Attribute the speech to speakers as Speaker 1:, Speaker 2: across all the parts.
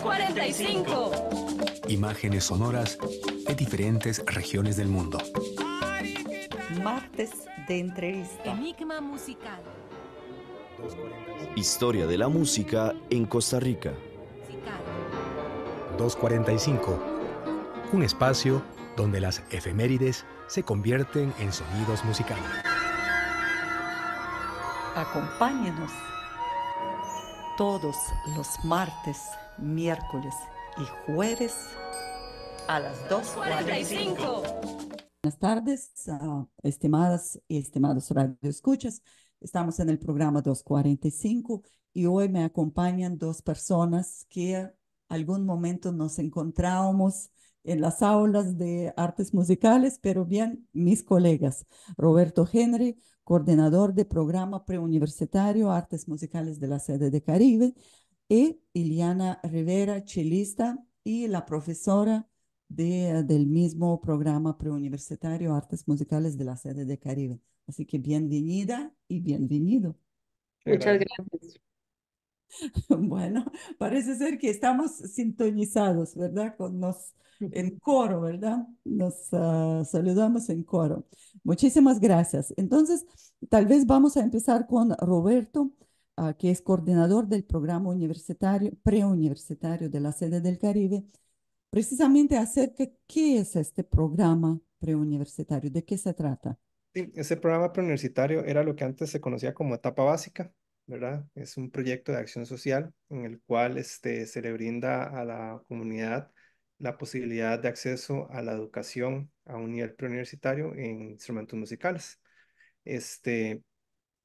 Speaker 1: 45.
Speaker 2: Imágenes sonoras de diferentes regiones del mundo.
Speaker 1: Martes de entrevista. Enigma musical.
Speaker 2: Historia de la música en Costa Rica. 245. Un espacio donde las efemérides se convierten en sonidos musicales.
Speaker 1: Acompáñenos todos los martes miércoles y jueves a las 2.45. Buenas tardes, ah, estimadas y estimados radioescuchas. Estamos en el programa 245 y hoy me acompañan dos personas que algún momento nos encontramos en las aulas de artes musicales, pero bien mis colegas. Roberto Henry, coordinador de programa preuniversitario Artes Musicales de la Sede de Caribe, y Iliana Rivera, chelista, y la profesora de, eh, del mismo programa preuniversitario Artes Musicales de la sede de Caribe. Así que bienvenida y bienvenido. Muchas gracias. Bueno, parece ser que estamos sintonizados, ¿verdad? Con nos en coro, ¿verdad? Nos ah, saludamos en coro. Muchísimas gracias. Entonces, tal vez vamos a empezar con Roberto. Ah, que es coordinador del programa universitario, preuniversitario de la sede del Caribe, precisamente acerca qué es este programa preuniversitario, de qué se trata.
Speaker 2: Sí, ese programa preuniversitario era lo que antes se conocía como etapa básica, ¿verdad? Es un proyecto de acción social en el cual este, se le brinda a la comunidad la posibilidad de acceso a la educación a un nivel preuniversitario en instrumentos musicales. Este,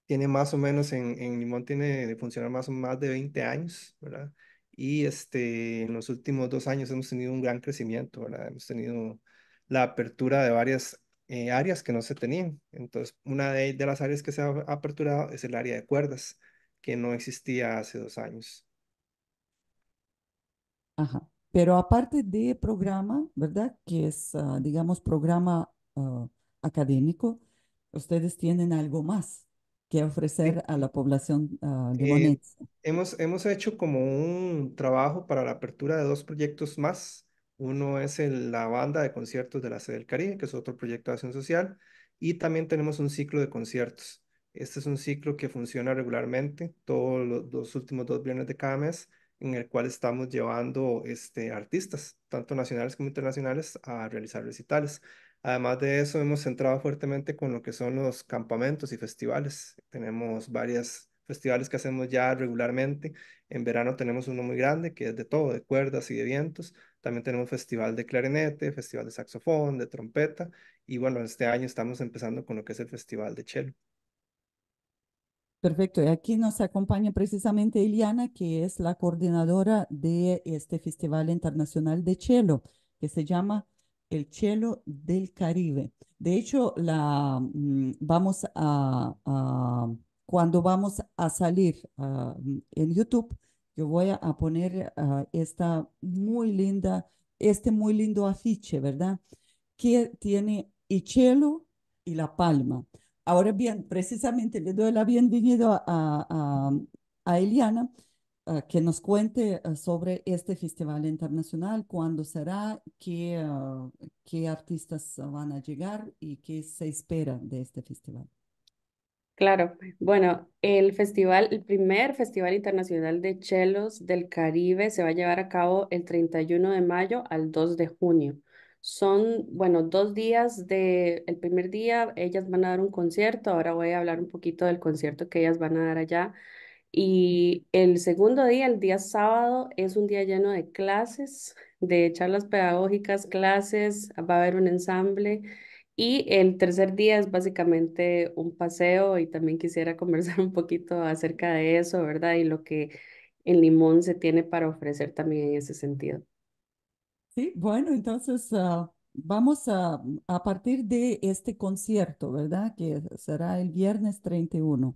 Speaker 2: tiene más o menos en, Limón tiene de funcionar más o más de 20 años, ¿verdad? Y este, en los últimos dos años hemos tenido un gran crecimiento, ¿verdad? Hemos tenido la apertura de varias eh, áreas que no se tenían. Entonces, una de, las áreas que se ha aperturado es el área de cuerdas, que no existía hace dos años.
Speaker 1: Ajá. Pero aparte de programa, ¿verdad? Que es, ah, digamos, programa ah, académico, ustedes tienen algo más, que ofrecer a la población ah, eh, limonense.
Speaker 2: hemos, hemos hecho como un trabajo para la apertura de dos proyectos más. Uno es la banda de conciertos de la sede del Caribe, que es otro proyecto de acción social, y también tenemos un ciclo de conciertos. Este es un ciclo que funciona regularmente todos los, dos últimos dos viernes de cada mes, en el cual estamos llevando este, artistas, tanto nacionales como internacionales, a realizar recitales. Además de eso, hemos centrado fuertemente con lo que son los campamentos y festivales. Tenemos varios festivales que hacemos ya regularmente. En verano tenemos uno muy grande que es de todo, de cuerdas y de vientos. También tenemos festival de clarinete, festival de saxofón, de trompeta. Y bueno, este año estamos empezando con lo que es el festival de cello.
Speaker 1: Perfecto, y aquí nos acompaña precisamente Iliana, que es la coordinadora de este Festival Internacional de Chelo, que se llama el cielo del Caribe. De hecho, la, mm, vamos a, cuando vamos a salir ah, en YouTube, yo voy a poner ah, esta muy linda, este muy lindo afiche, ¿verdad? Que tiene el cielo y la palma. Ahora bien, precisamente le doy la bienvenida a, a Eliana Ah, que nos cuente ah, sobre este festival internacional, cuándo será, qué, ah, qué artistas van a llegar y qué se espera de este festival.
Speaker 3: Claro, bueno, el festival, el primer Festival Internacional de Chelos del Caribe se va a llevar a cabo el 31 de mayo al 2 de junio. Son, bueno, dos días de, el primer día ellas van a dar un concierto, ahora voy a hablar un poquito del concierto que ellas van a dar allá. Y el segundo día, el día sábado, es un día lleno de clases, de charlas pedagógicas, clases, va a haber un ensamble. Y el tercer día es básicamente un paseo y también quisiera conversar un poquito acerca de eso, ¿verdad? Y lo que el Limón se tiene para ofrecer también en ese sentido.
Speaker 1: Sí, bueno, entonces ah, vamos a, a partir de este concierto, ¿verdad? Que será el viernes 31.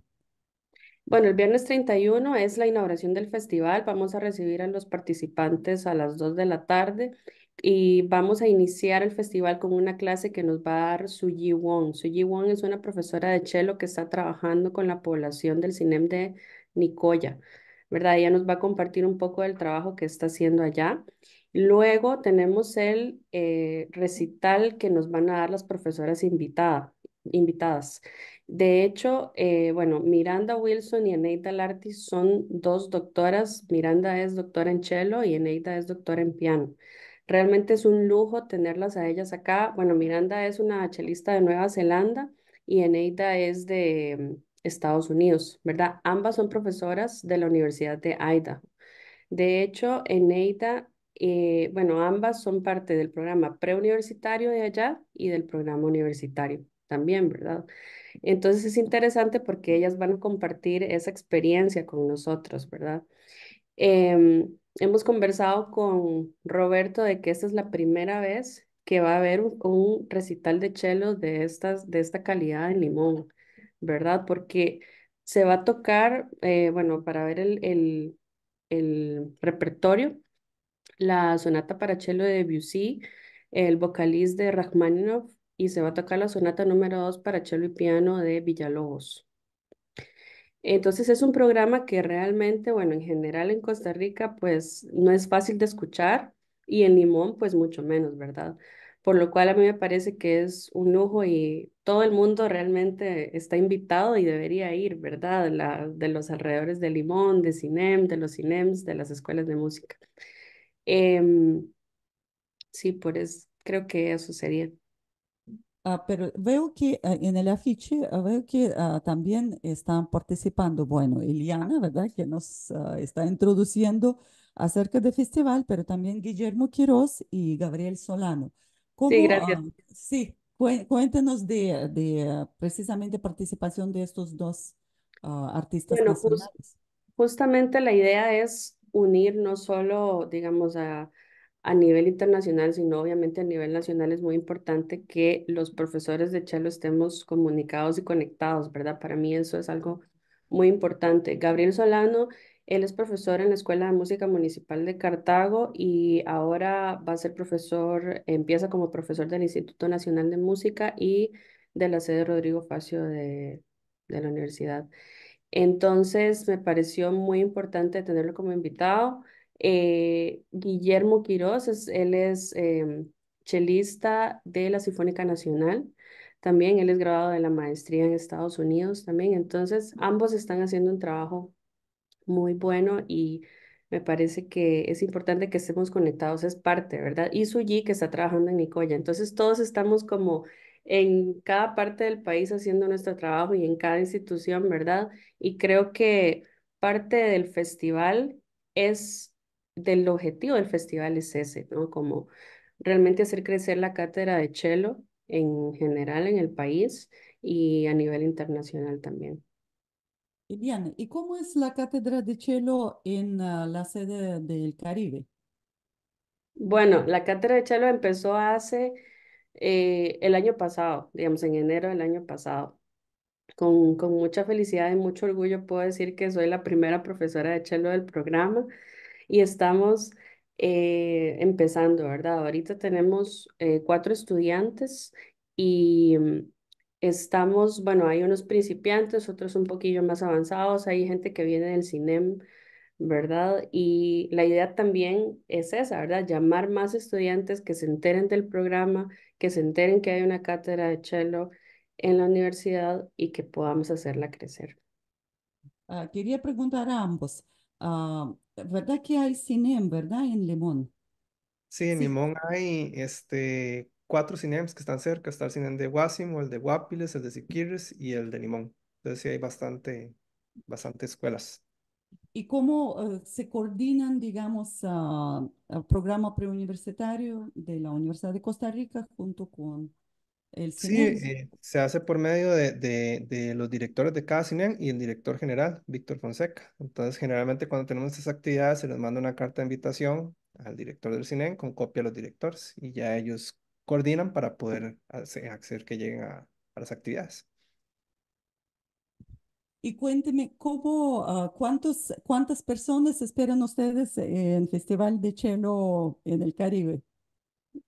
Speaker 3: Bueno, el viernes 31 es la inauguración del festival. Vamos a recibir a los participantes a las 2 de la tarde y vamos a iniciar el festival con una clase que nos va a dar Suji Wong. Suji Wong es una profesora de chelo que está trabajando con la población del CINEM de Nicoya, ¿verdad? Ella nos va a compartir un poco del trabajo que está haciendo allá. Luego tenemos el eh, recital que nos van a dar las profesoras invitadas. De hecho, eh, bueno, Miranda Wilson y Eneida Larti son dos doctoras. Miranda es doctora en cello y Eneida es doctora en piano. Realmente es un lujo tenerlas a ellas acá. Bueno, Miranda es una chelista de Nueva Zelanda y Eneida es de mm, Estados Unidos, ¿verdad? Ambas son profesoras de la Universidad de Idaho. De hecho, Eneida, eh, bueno, ambas son parte del programa preuniversitario de allá y del programa universitario también, ¿verdad? Entonces es interesante porque ellas van a compartir esa experiencia con nosotros, ¿verdad? Em, hemos conversado con Roberto de que esta es la primera vez que va a haber un, recital de chelo de, estas, de esta calidad en Limón, ¿verdad? Porque se va a tocar, eh, bueno, para ver el, repertorio, la sonata para cello de Debussy, el vocalista de Rachmaninoff, y se va a tocar la sonata número 2 para cello y piano de Villalobos. Entonces es un programa que realmente, bueno, en general en Costa Rica pues no es fácil de escuchar y en Limón pues mucho menos, ¿verdad? Por lo cual a mí me parece que es un lujo y todo el mundo realmente está invitado y debería ir, ¿verdad? de los alrededores de Limón, de Cinem, de los Cinems, de las escuelas de música. Em, sí, por eso creo que eso sería.
Speaker 1: Ah, pero veo que ah, en el afiche ah, veo que también están participando, bueno, Eliana, ¿verdad? Que nos está introduciendo acerca del festival, pero también Guillermo Quiroz y Gabriel Solano. sí, gracias. sí, cuéntenos de, de precisamente participación de estos dos artistas bueno,
Speaker 3: justamente la idea es unir no solo, digamos, a a nivel internacional, sino obviamente a nivel nacional, es muy importante que los profesores de Chelo estemos comunicados y conectados, ¿verdad? Para mí eso es algo muy importante. Gabriel Solano, él es profesor en la Escuela de Música Municipal de Cartago y ahora va a ser profesor, empieza como profesor del Instituto Nacional de Música y de la sede Rodrigo Facio de, de la universidad. Entonces, me pareció muy importante tenerlo como invitado. Eh, Guillermo Quiroz es, él es em, chelista de la Sinfónica Nacional. También él es graduado de la maestría en Estados Unidos también. Entonces, ambos están haciendo un trabajo muy bueno y me parece que es importante que estemos conectados, es parte, ¿verdad? Y Suji que está trabajando en Nicoya. Entonces, todos estamos como en cada parte del país haciendo nuestro trabajo y en cada institución, ¿verdad? Y creo que parte del festival es del objetivo del festival es ese, ¿no? Como realmente hacer crecer la cátedra de cello en general en el país y a nivel internacional también.
Speaker 1: Y bien, ¿y cómo es la cátedra de cello en ah, la sede del Caribe?
Speaker 3: Bueno, la cátedra de cello empezó hace eh, el año pasado, digamos en enero del año pasado. Con, con mucha felicidad y mucho orgullo puedo decir que soy la primera profesora de cello del programa y estamos eh, empezando, ¿verdad? Ahorita tenemos eh, cuatro estudiantes y mm, estamos, bueno, hay unos principiantes, otros un poquillo más avanzados, hay gente que viene del CINEM, ¿verdad? Y la idea también es esa, ¿verdad? Llamar más estudiantes que se enteren del programa, que se enteren que hay una cátedra de cello en la universidad y que podamos hacerla crecer.
Speaker 1: Ah, quería preguntar a ambos. Ah, ¿Verdad que hay CINEM, verdad? En Limón.
Speaker 2: Sí, en Limón hay este, cuatro CINEMs que están cerca. Está el CINEM de Guasimo, el de Guapiles, el de Siquirres y el de Limón. Entonces sí hay bastante, bastante escuelas.
Speaker 1: ¿Y cómo eh, se coordinan, digamos, el programa preuniversitario de la Universidad de Costa Rica junto con Sí, eh,
Speaker 2: se hace por medio de, de, los directores de cada CINEN y el director general, Víctor Fonseca. Entonces, generalmente cuando tenemos estas actividades, se les manda una carta de invitación al director del CINEN con copia a los directores y ya ellos coordinan para poder hacer, que lleguen a, las actividades.
Speaker 1: Y cuénteme, ¿cómo, ah, cuántos, ¿cuántas personas esperan ustedes eh, en el Festival de Chelo en el Caribe?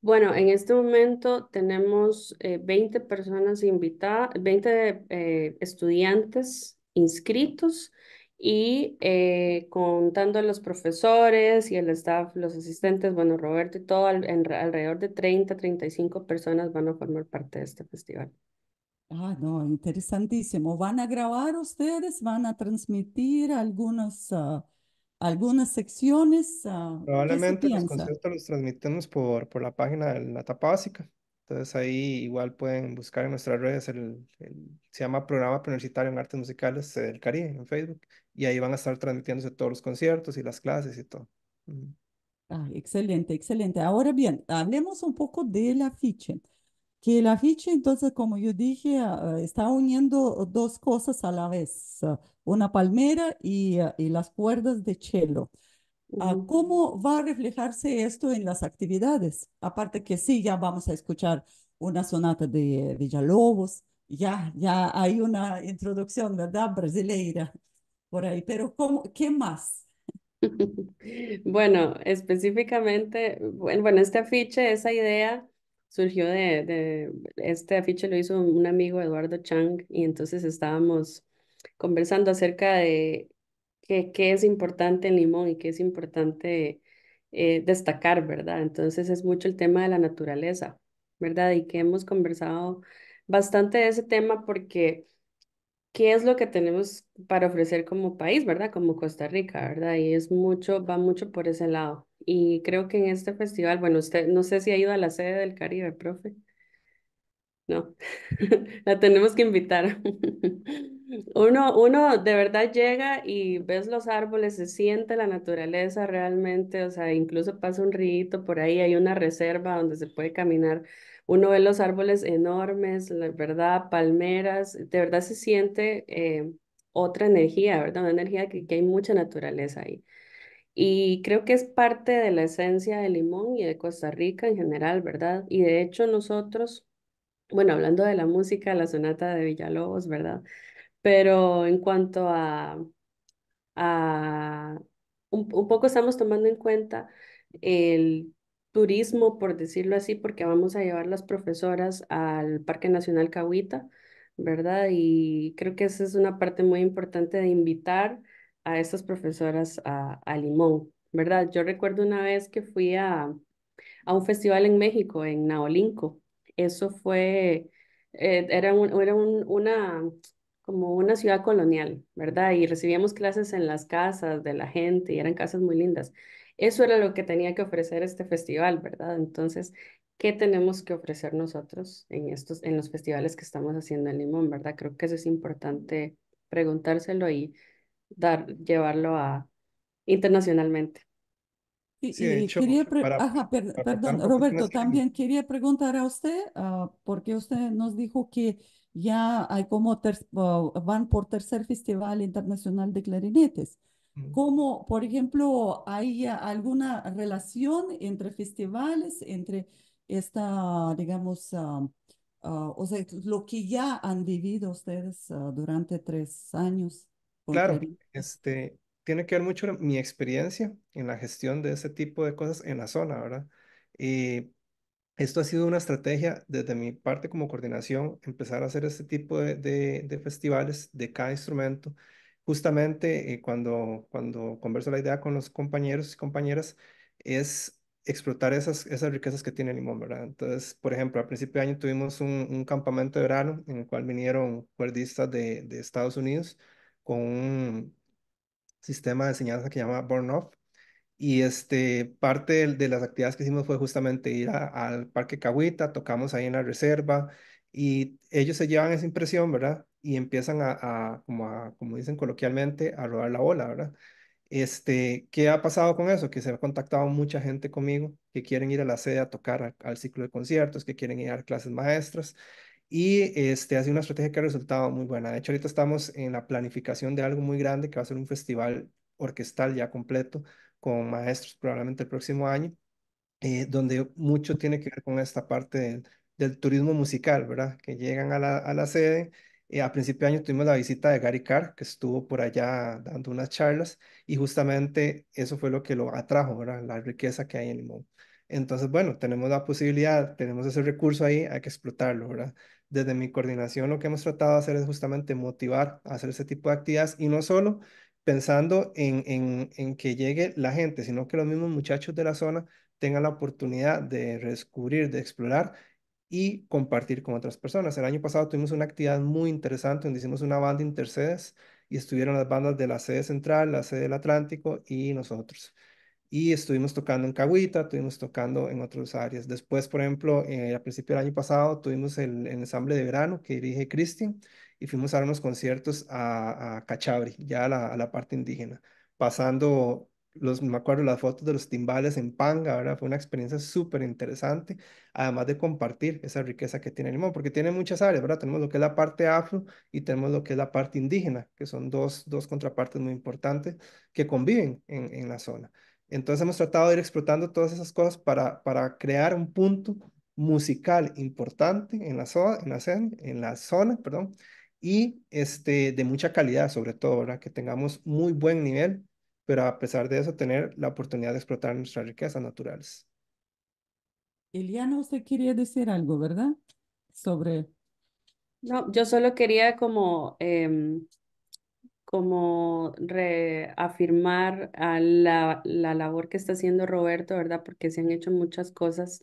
Speaker 3: Bueno, en este momento tenemos 20 eh, personas invitadas, 20 eh, estudiantes inscritos y eh, contando a los profesores y el staff, los asistentes, bueno, Roberto y todo, alrededor de 30, 35 personas van a formar parte de este festival.
Speaker 1: Ah, no, interesantísimo. ¿Van a grabar ustedes? ¿Van a transmitir algunos... Ah, algunas secciones. Ah, Probablemente los conciertos los
Speaker 2: transmitimos por, por la página de la etapa básica. Entonces ahí igual pueden buscar en nuestras redes, el, se llama Programa Universitario en Artes Musicales del Caribe en Facebook, y ahí van a estar transmitiéndose todos los conciertos y las clases y todo.
Speaker 1: Ah, excelente, excelente. Ahora bien, hablemos un poco del afiche que el afiche, entonces, como yo dije, ah, está uniendo dos cosas a la vez, ah, una palmera y, ah, y las cuerdas de chelo. ¿Cómo va a reflejarse esto en las actividades? Aparte que sí, ya vamos a escuchar una sonata de Villalobos, ya, ya hay una introducción, ¿verdad? Brasileira, por ahí, pero ¿cómo, ¿qué más?
Speaker 3: Bueno, específicamente, bueno, este afiche, esa idea surgió de, este afiche lo hizo un amigo Eduardo Chang y entonces estábamos conversando acerca de qué, qué es importante el Limón y qué es importante eh, destacar, ¿verdad? Entonces es mucho el tema de la naturaleza, ¿verdad? Y que hemos conversado bastante de ese tema porque qué es lo que tenemos para ofrecer como país, ¿verdad? Como Costa Rica, ¿verdad? Y es mucho, va mucho por ese lado. Y creo que en este festival, bueno, usted no sé si ha ido a la sede del Caribe, profe. No, la tenemos que invitar. Uno, uno de verdad llega y ves los árboles, se siente la naturaleza realmente, o sea, incluso pasa un río por ahí, hay una reserva donde se puede caminar uno ve los árboles enormes, la verdad, palmeras, de verdad se siente eh, otra energía, ¿verdad? Una energía que, hay mucha naturaleza ahí. Y creo que es parte de la esencia de Limón y de Costa Rica en general, ¿verdad? Y de hecho nosotros, bueno, hablando de la música, la sonata de Villalobos, ¿verdad? Pero en cuanto a, a un, un poco estamos tomando en cuenta el turismo, por decirlo así, porque vamos a llevar las profesoras al Parque Nacional Cahuita, ¿verdad? Y creo que esa es una parte muy importante de invitar a estas profesoras a, Limón, ¿verdad? Yo recuerdo una vez que fui a, a un festival en México, en Naolinco. Eso fue, eh, era, un, era una, como una ciudad colonial, ¿verdad? Y recibíamos clases en las casas de la gente y eran casas muy lindas. Eso era lo que tenía que ofrecer este festival, ¿verdad? Entonces, ¿qué tenemos que ofrecer nosotros en, estos, en los festivales que estamos haciendo en Limón, ¿verdad? Creo que eso es importante preguntárselo y dar, llevarlo a internacionalmente. sí, quería Ajá, perdón, Roberto, también
Speaker 1: quería preguntar a usted, ah, porque usted nos dijo que ya hay como van por tercer festival internacional de clarinetes. ¿Cómo, por ejemplo, hay alguna relación entre festivales, entre esta, digamos, ah, ah, o sea, lo que ya han vivido ustedes ah, durante tres años.
Speaker 2: Claro, este, tiene que ver mucho mi experiencia en la gestión de ese tipo de cosas en la zona, ¿verdad? Y eh, esto ha sido una estrategia desde mi parte como coordinación, empezar a hacer este tipo de festivales de cada instrumento justamente eh, cuando, cuando converso la idea con los compañeros y compañeras es explotar esas, esas riquezas que tiene Limón, ¿verdad? Entonces, por ejemplo, al principio de año tuvimos un, campamento de verano en el cual vinieron cuerdistas de, de Estados Unidos con un sistema de enseñanza que se llama Burn Off. Y este, parte de, las actividades que hicimos fue justamente ir al Parque Cahuita, tocamos ahí en la reserva y ellos se llevan esa impresión, ¿verdad? y empiezan a, como como dicen coloquialmente, a rodar la bola, ¿verdad? Este, ¿qué ha pasado con eso? Que se ha contactado mucha gente conmigo que quieren ir a la sede a tocar al ciclo de conciertos, que quieren ir a clases maestras y este, ha sido una estrategia que ha resultado muy buena. De hecho, ahorita estamos en la planificación de algo muy grande que va a ser un festival orquestal ya completo con maestros probablemente el próximo año, eh, donde mucho tiene que ver con esta parte del, del turismo musical, ¿verdad? Que llegan a la, a la sede eh, a principio de año tuvimos la visita de Gary Carr, que estuvo por allá dando unas charlas, y justamente eso fue lo que lo atrajo, ¿verdad? La riqueza que hay en Limón. Entonces, bueno, tenemos la posibilidad, tenemos ese recurso ahí, hay que explotarlo, ¿verdad? Desde mi coordinación lo que hemos tratado de hacer es justamente motivar a hacer ese tipo de actividades y no solo pensando en que llegue la gente, sino que los mismos muchachos de la zona tengan la oportunidad de descubrir, de explorar y compartir con otras personas. El año pasado tuvimos una actividad muy interesante donde hicimos una banda intercedes y estuvieron las bandas de la sede central, la sede del Atlántico y nosotros. Y estuvimos tocando en Cahuita, estuvimos tocando en otras áreas. Después, por ejemplo, eh, al principio del año pasado tuvimos el, ensamble de verano que dirige Christine y fuimos a dar unos conciertos a, Cachabri, ya a la, a la parte indígena, pasando los, me acuerdo las fotos de los timbales en Panga, ¿verdad? Fue una experiencia súper interesante, además de compartir esa riqueza que tiene el Limón, porque tiene muchas áreas, ¿verdad? Tenemos lo que es la parte afro y tenemos lo que es la parte indígena, que son dos, dos contrapartes muy importantes que conviven en, la zona. Entonces hemos tratado de ir explotando todas esas cosas para, para crear un punto musical importante en la, zona, en la, zona, perdón, y este, de mucha calidad sobre todo, ¿verdad? Que tengamos muy buen nivel pero a pesar de eso tener la oportunidad de explotar nuestras riquezas naturales.
Speaker 1: Eliana, usted quería decir algo, ¿verdad? Sobre...
Speaker 3: No, yo solo quería como, em, reafirmar la, la labor que está haciendo Roberto, ¿verdad? Porque se han hecho muchas cosas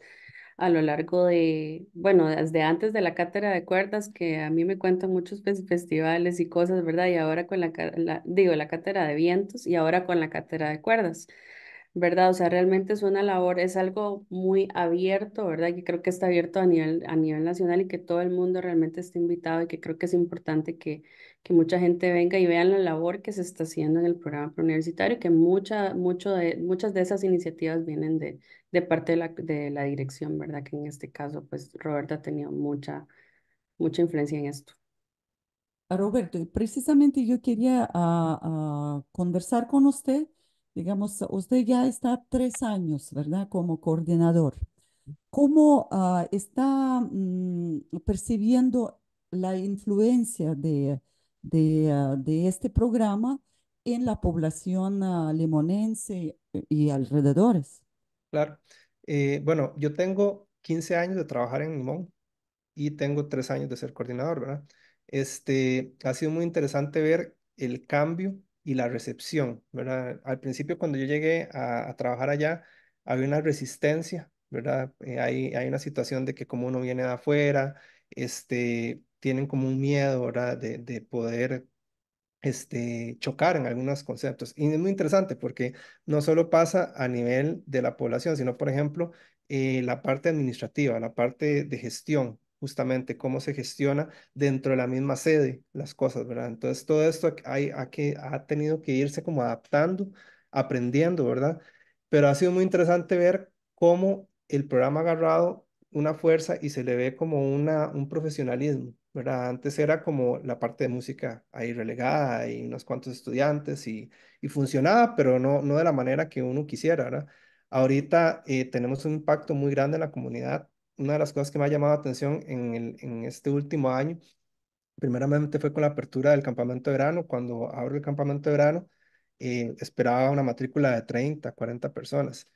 Speaker 3: a lo largo de, bueno, desde antes de la cátedra de cuerdas, que a mí me cuentan muchos festivales y cosas, ¿verdad? Y ahora con la, digo, la cátedra de vientos y ahora con la cátedra de cuerdas. ¿verdad? O sea, realmente es una labor, es algo muy abierto, ¿verdad? Que creo que está abierto a nivel, a nivel nacional y que todo el mundo realmente está invitado y que creo que es importante que, que mucha gente venga y vea la labor que se está haciendo en el programa preuniversitario, que mucha, mucho muchas de esas iniciativas vienen de, parte de la, dirección, ¿verdad? Que en este caso, pues Roberta ha tenido mucha, mucha influencia en esto.
Speaker 1: Roberto, precisamente yo quería ah, ah, conversar con usted digamos, usted ya está tres años, ¿verdad? Como coordinador. ¿Cómo ah, está mm, percibiendo la influencia ah, de, este programa en la población ah, limonense y alrededores?
Speaker 2: Claro. Eh, bueno, yo tengo 15 años de trabajar en Limón y tengo tres años de ser coordinador, ¿verdad? Este, ha sido muy interesante ver el cambio y la recepción, ¿verdad? Al principio cuando yo llegué a, trabajar allá, había una resistencia, ¿verdad? Eh, hay, una situación de que como uno viene de afuera, este, tienen como un miedo, ¿verdad? De, de poder este, chocar en algunos conceptos. Y es muy interesante porque no solo pasa a nivel de la población, sino, por ejemplo, eh, la parte administrativa, la parte de gestión, justamente cómo se gestiona dentro de la misma sede las cosas, ¿verdad? Entonces todo esto hay, que, ha tenido que irse como adaptando, aprendiendo, ¿verdad? Pero ha sido muy interesante ver cómo el programa ha agarrado una fuerza y se le ve como una, un profesionalismo, ¿verdad? Antes era como la parte de música ahí relegada y unos cuantos estudiantes y, y funcionaba, pero no, no de la manera que uno quisiera, ¿verdad? Ahorita eh, tenemos un impacto muy grande en la comunidad una de las cosas que me ha llamado la atención en, el, en este último año, primeramente fue con la apertura del campamento de verano. Cuando abro el campamento de verano, eh, esperaba una matrícula de 30, 40 personas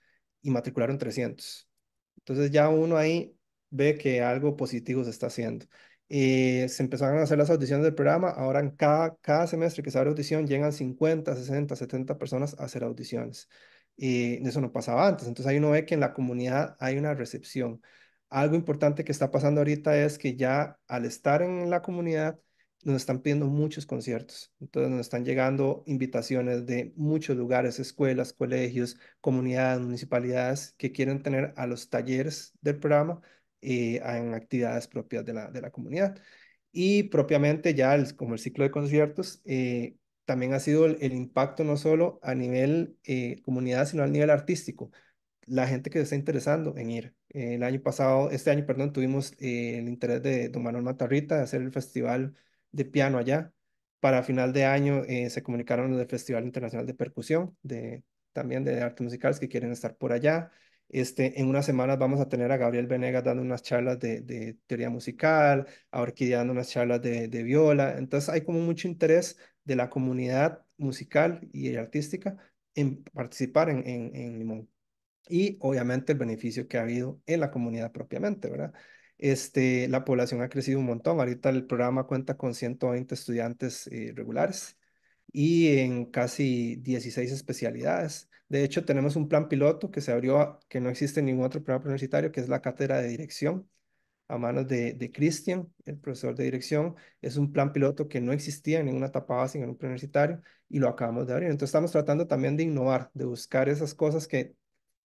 Speaker 2: y matricularon 300. Entonces ya uno ahí ve que algo positivo se está haciendo. Eh, se empezaron a hacer las audiciones del programa. Ahora en cada, cada semestre que se abre audición llegan 50, 60, 70 personas a hacer audiciones. Eh, eso no pasaba antes. Entonces ahí uno ve que en la comunidad hay una recepción algo importante que está pasando ahorita es que ya al estar en la comunidad nos están pidiendo muchos conciertos. Entonces nos están llegando invitaciones de muchos lugares, escuelas, colegios, comunidades, municipalidades que quieren tener a los talleres del programa eh, en actividades propias de la, comunidad. Y propiamente ya como el ciclo de conciertos, eh, también ha sido el, impacto no solo a nivel eh, comunidad, sino a nivel artístico la gente que se está interesando en ir. el año pasado, este año, perdón, tuvimos eh, el interés de Don Manuel Matarrita de hacer el festival de piano allá. Para final de año eh, se comunicaron los del Festival Internacional de Percusión, de, también de artes musicales que quieren estar por allá. Este, en unas semanas vamos a tener a Gabriel Venegas dando unas charlas de, teoría musical, a Orquídea dando unas charlas de, viola. Entonces hay como mucho interés de la comunidad musical y artística en participar en, en, en Limón y obviamente el beneficio que ha habido en la comunidad propiamente, ¿verdad? Este, la población ha crecido un montón. Ahorita el programa cuenta con 120 estudiantes eh, regulares y en casi 16 especialidades. De hecho, tenemos un plan piloto que se abrió, que no existe en ningún otro programa universitario, que es la cátedra de dirección a manos de, de el profesor de dirección. Es un plan piloto que no existía en ninguna etapa básica en un universitario y lo acabamos de abrir. Entonces, estamos tratando también de innovar, de buscar esas cosas que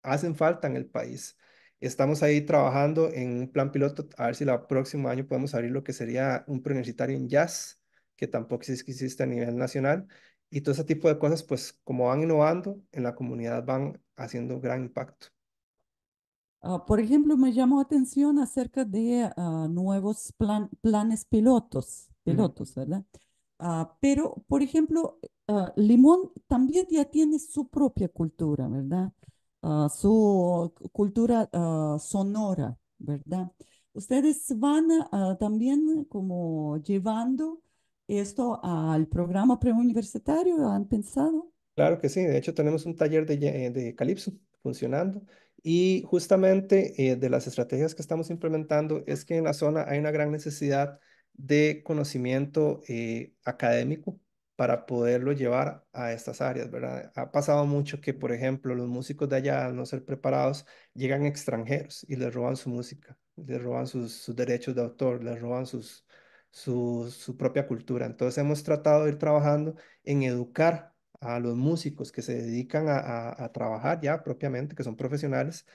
Speaker 2: hacen falta en el país. Estamos ahí trabajando en un plan piloto, a ver si el próximo año podemos abrir lo que sería un preuniversitario en jazz, que tampoco existe a nivel nacional. Y todo ese tipo de cosas, pues como van innovando, en la comunidad van haciendo gran impacto.
Speaker 1: Ah, por ejemplo, me llamó atención acerca de ah, nuevos planes pilotos, pilotos, ¿verdad? Ah, pero, por ejemplo, Limón también ya tiene su propia cultura, ¿verdad? Ah, su cultura ah, sonora, ¿verdad? Ustedes van ah, también como llevando esto al programa preuniversitario, ¿han pensado?
Speaker 2: Claro que sí, de hecho tenemos un taller de, eh, de calipso funcionando y justamente eh, de las estrategias que estamos implementando es que en la zona hay una gran necesidad de conocimiento eh, académico para poderlo llevar a estas áreas, ¿verdad? Ha pasado mucho que, por ejemplo, los músicos de allá, al no ser preparados, llegan extranjeros y les roban su música, les roban sus, derechos de autor, les roban su, su, propia cultura. Entonces hemos tratado de ir trabajando en educar a los músicos que se dedican a, a trabajar ya propiamente, que son profesionales,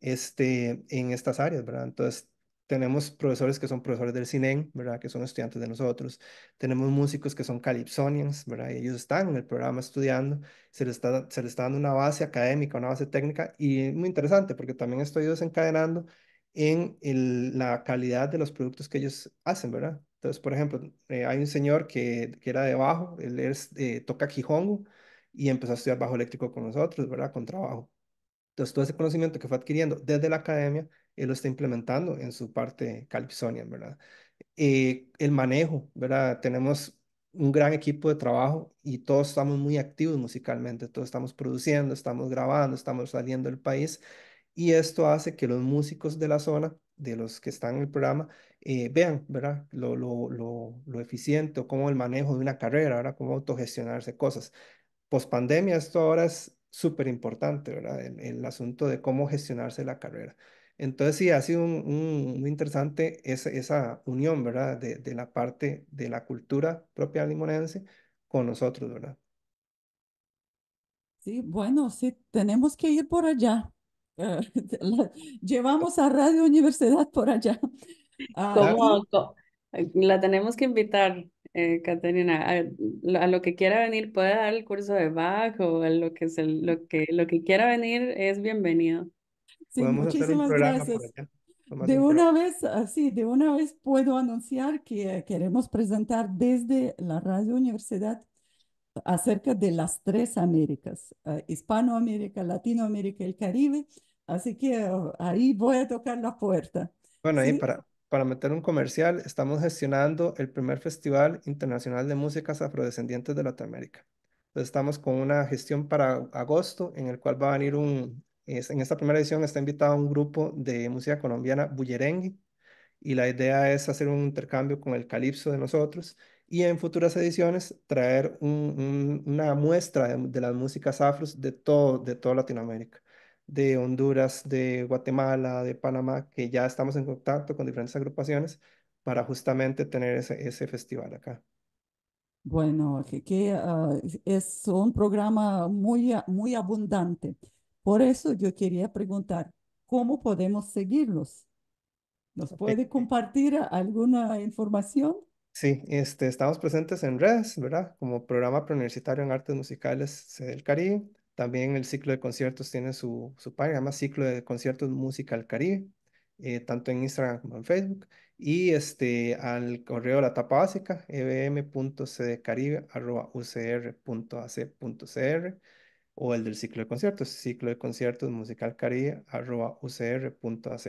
Speaker 2: este, en estas áreas, ¿verdad? Entonces tenemos profesores que son profesores del CINEN, ¿verdad? Que son estudiantes de nosotros. Tenemos músicos que son calypsonians, ¿verdad? ellos están en el programa estudiando. Se les está, se les está dando una base académica, una base técnica. Y es muy interesante porque también estoy desencadenando en la calidad de los productos que ellos hacen, ¿verdad? Entonces, por ejemplo, eh, hay un señor que, que, era de bajo, él eh, toca quijongo y empezó a estudiar bajo eléctrico con nosotros, ¿verdad? Con trabajo. Entonces, todo ese conocimiento que fue adquiriendo desde la academia él eh, lo está implementando en su parte Calipsonian, ¿verdad? Eh, el manejo, ¿verdad? Tenemos un gran equipo de trabajo y todos estamos muy activos musicalmente, todos estamos produciendo, estamos grabando, estamos saliendo del país y esto hace que los músicos de la zona, de los que están en el programa, eh, vean, ¿verdad? Lo, lo, lo, lo, eficiente o cómo el manejo de una carrera, ¿verdad? Cómo autogestionarse cosas. Post pandemia, esto ahora es súper importante, ¿verdad? el asunto de cómo gestionarse la carrera. Entonces sí, ha sido un, muy interesante esa, unión, ¿verdad? De, la parte de la cultura propia limonense con nosotros, ¿verdad?
Speaker 1: Sí, bueno, sí, tenemos que ir por allá.
Speaker 3: Ah,
Speaker 1: llevamos a Radio Universidad por allá.
Speaker 3: Ah, eh, la tenemos que invitar, eh, Caterina, a, lo que quiera venir, puede dar el curso de bajo, a lo que, es lo que, lo que quiera venir es bienvenido. Sí, Podemos gracias.
Speaker 2: de
Speaker 1: una vez, así, ah, de una vez puedo anunciar que eh, queremos presentar desde la Radio Universidad acerca de las tres Américas, ah, Hispanoamérica, Latinoamérica y el Caribe. Así que ah, ahí voy a tocar la puerta.
Speaker 2: Bueno, ahí para, para meter un comercial, estamos gestionando el primer Festival Internacional de Músicas Afrodescendientes de Latinoamérica. Entonces estamos con una gestión para agosto en el cual va a venir un, en esta primera edición está invitado un grupo de música colombiana, bullerengui y la idea es hacer un intercambio con el calipso de nosotros y en futuras ediciones traer una muestra de, las músicas afros de, todo, de toda Latinoamérica, de Honduras, de Guatemala, de Panamá, que ya estamos en contacto con diferentes agrupaciones para justamente tener ese, festival acá.
Speaker 1: Bueno, que, ah, es un programa muy, muy abundante. Por eso yo quería preguntar, ¿cómo podemos seguirlos? ¿Nos puede compartir alguna información?
Speaker 2: Sí, este, estamos presentes en redes, ¿verdad? Como programa preuniversitario en artes musicales del Caribe. También el ciclo de conciertos tiene su, su página, Ciclo de Conciertos Musical Caribe, eh, tanto en Instagram como en Facebook. Y este, al correo de la etapa básica, ebm.cdcaribe.ucr.ac.cr o el del ciclo de conciertos, ciclo de conciertos cr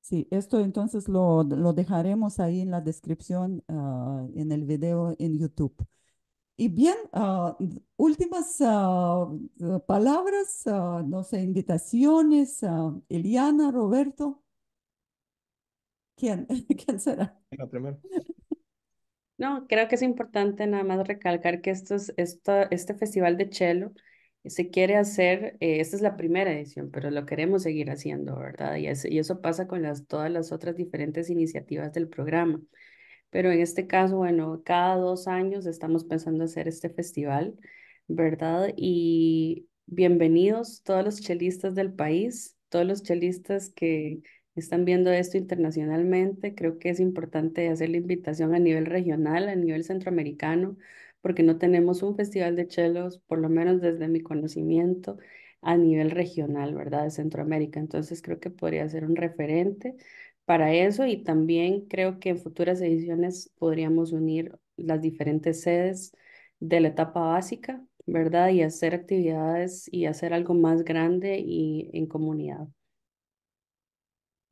Speaker 1: Sí, esto entonces lo, lo, dejaremos ahí en la descripción, ah, en el video en YouTube. Y bien, ah, últimas ah, palabras, no sé, invitaciones, Eliana, Roberto. ¿Quién? ¿Quién será?
Speaker 3: La primera. No, creo que es importante nada más recalcar que esto es, este festival de cello se quiere hacer, eh, esta es la primera edición, pero lo queremos seguir haciendo, ¿verdad? Y, eso pasa con las, todas las otras diferentes iniciativas del programa. Pero en este caso, bueno, cada dos años estamos pensando hacer este festival, ¿verdad? Y bienvenidos todos los chelistas del país, todos los chelistas que están viendo esto internacionalmente, creo que es importante hacer la invitación a nivel regional, a nivel centroamericano, porque no tenemos un festival de chelos, por lo menos desde mi conocimiento, a nivel regional, ¿verdad? De Centroamérica. Entonces creo que podría ser un referente para eso y también creo que en futuras ediciones podríamos unir las diferentes sedes de la etapa básica, ¿verdad? Y hacer actividades y hacer algo más grande y en comunidad.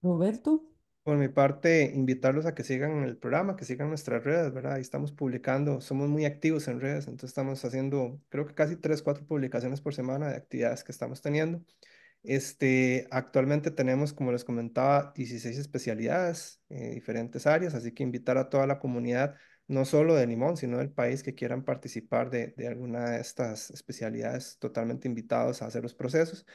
Speaker 2: Roberto. Por mi parte, invitarlos a que sigan el programa, que sigan nuestras redes, ¿verdad? Ahí estamos publicando, somos muy activos en redes, entonces estamos haciendo, creo que casi tres, cuatro publicaciones por semana de actividades que estamos teniendo. Este, actualmente tenemos, como les comentaba, 16 especialidades, en diferentes áreas, así que invitar a toda la comunidad, no solo de Limón, sino del país que quieran participar de alguna de estas especialidades, totalmente invitados a hacer los procesos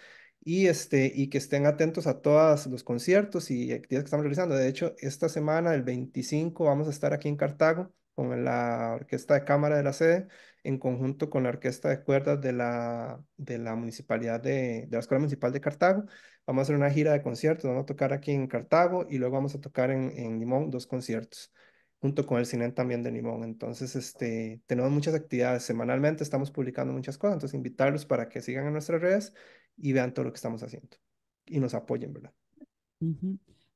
Speaker 2: y, este, y que estén atentos a todos los conciertos y actividades que estamos realizando. De hecho, esta semana, el 25, vamos a estar aquí en Cartago con la Orquesta de Cámara de la sede, en conjunto con la Orquesta de Cuerdas de la, de la Municipalidad de, la Escuela Municipal de Cartago. Vamos a hacer una gira de conciertos, vamos a tocar aquí en Cartago y luego vamos a tocar en, Limón dos conciertos junto con el cine también de Limón. Entonces, este, tenemos muchas actividades semanalmente, estamos publicando muchas cosas, entonces invitarlos para que sigan en nuestras redes y vean todo lo que estamos haciendo y nos apoyen, ¿verdad?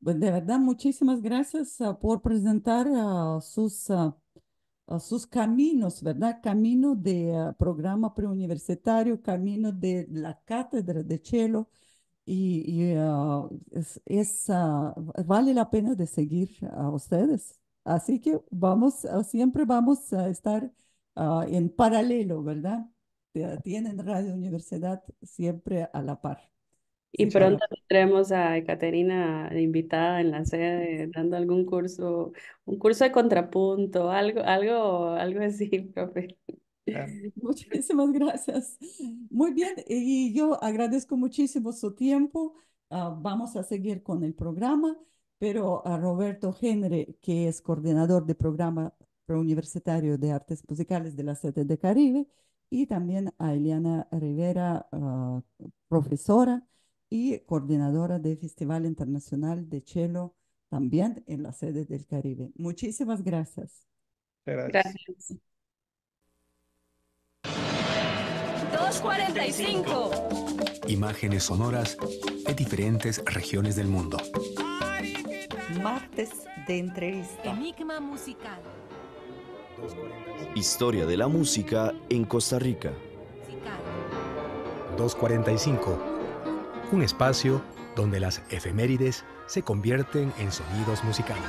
Speaker 1: Pues, de verdad, muchísimas gracias ah, por presentar ah, sus, ah, sus caminos, ¿verdad? Camino de programa preuniversitario, camino de la cátedra de Chelo. Y, y vale la pena de seguir a ustedes. Así que vamos, siempre vamos a estar en paralelo, ¿verdad? tienen Radio Universidad siempre a la par.
Speaker 3: Y pronto tendremos a Caterina invitada en la sede dando algún curso, un curso de contrapunto, algo, algo, algo así, profe.
Speaker 1: Muchísimas gracias. Muy bien, y yo agradezco muchísimo su tiempo. Ah, vamos a seguir con el programa, pero a Roberto Henry, que es coordinador de programa preuniversitario de artes musicales de la sede de Caribe, y también a Eliana Rivera, ah, profesora y coordinadora del Festival Internacional de Chelo, también en la sede del Caribe. Muchísimas gracias. Gracias. gracias.
Speaker 3: 245.
Speaker 2: Imágenes sonoras de diferentes regiones del mundo.
Speaker 1: Martes de entrevista. Enigma musical.
Speaker 2: Historia de la música en Costa Rica. 245. Un espacio donde las efemérides se convierten en sonidos musicales.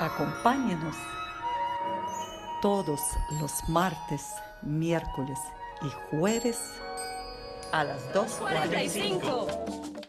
Speaker 1: Acompáñenos todos los martes, miércoles y jueves a las 2.45.